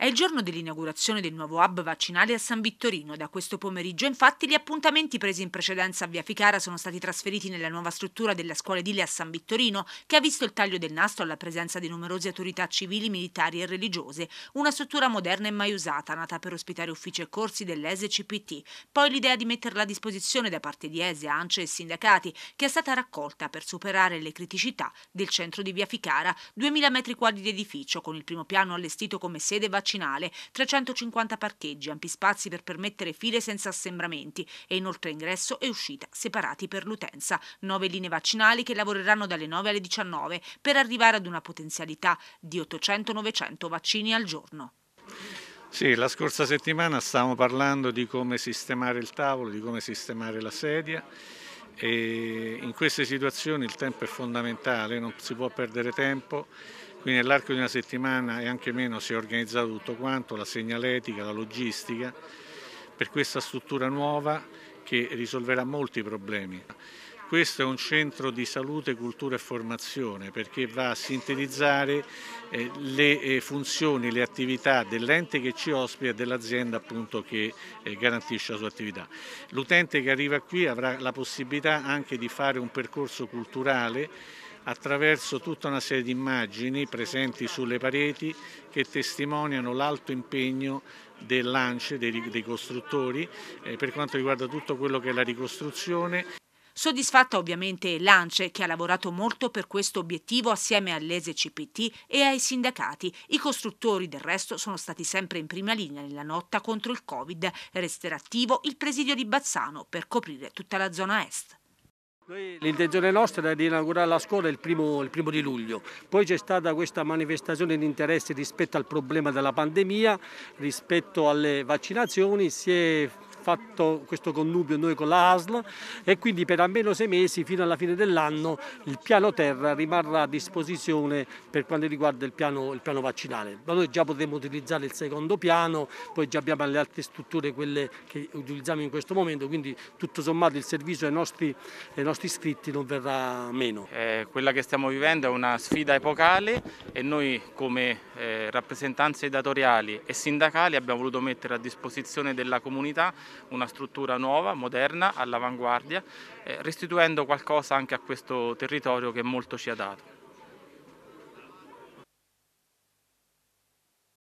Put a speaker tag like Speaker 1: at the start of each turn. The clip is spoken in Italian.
Speaker 1: È il giorno dell'inaugurazione del nuovo hub vaccinale a San Vittorino. Da questo pomeriggio, infatti, gli appuntamenti presi in precedenza a Via Ficara sono stati trasferiti nella nuova struttura della scuola edile a San Vittorino, che ha visto il taglio del nastro alla presenza di numerose autorità civili, militari e religiose. Una struttura moderna e mai usata, nata per ospitare uffici e corsi dell'ESCPT. Poi l'idea di metterla a disposizione da parte di ESE, ANCE e sindacati, che è stata raccolta per superare le criticità del centro di Via Ficara, 2000 metri quadri di edificio, con il primo piano allestito come sede vaccinale vaccinale, 350 parcheggi, ampi spazi per permettere file senza assembramenti e inoltre ingresso e uscita separati per l'utenza, Nove linee vaccinali che lavoreranno dalle 9 alle 19 per arrivare ad una potenzialità di 800-900 vaccini al giorno.
Speaker 2: Sì, la scorsa settimana stavamo parlando di come sistemare il tavolo, di come sistemare la sedia e in queste situazioni il tempo è fondamentale, non si può perdere tempo quindi nell'arco di una settimana e anche meno si è organizzato tutto quanto, la segnaletica, la logistica, per questa struttura nuova che risolverà molti problemi. Questo è un centro di salute, cultura e formazione perché va a sintetizzare eh, le eh, funzioni, le attività dell'ente che ci ospita e dell'azienda che eh, garantisce la sua attività. L'utente che arriva qui avrà la possibilità anche di fare un percorso culturale attraverso tutta una serie di immagini presenti sulle pareti che testimoniano l'alto impegno dell'ANCE, dei, dei costruttori, eh, per quanto riguarda tutto quello che è la ricostruzione.
Speaker 1: Soddisfatta ovviamente l'ANCE che ha lavorato molto per questo obiettivo assieme all'ESCPT e ai sindacati. I costruttori del resto sono stati sempre in prima linea nella lotta contro il Covid. Resterà attivo il presidio di Bazzano per coprire tutta la zona est.
Speaker 3: L'intenzione nostra era di inaugurare la scuola il primo, il primo, di luglio, poi c'è stata questa manifestazione di interesse rispetto al problema della pandemia, rispetto alle vaccinazioni, si è fatto questo connubio noi con la ASL e quindi per almeno sei mesi fino alla fine dell'anno il piano terra rimarrà a disposizione per quanto riguarda il piano, il piano vaccinale. Ma noi già potremo utilizzare il secondo piano, poi già abbiamo le altre strutture quelle che utilizziamo in questo momento, quindi tutto sommato il servizio ai nostri, ai
Speaker 4: nostri iscritti non verrà meno. Eh, quella che stiamo vivendo è una sfida epocale e noi come eh, rappresentanze datoriali e sindacali abbiamo voluto mettere a disposizione della comunità una struttura nuova, moderna, all'avanguardia, eh, restituendo qualcosa anche a questo territorio che molto ci ha dato.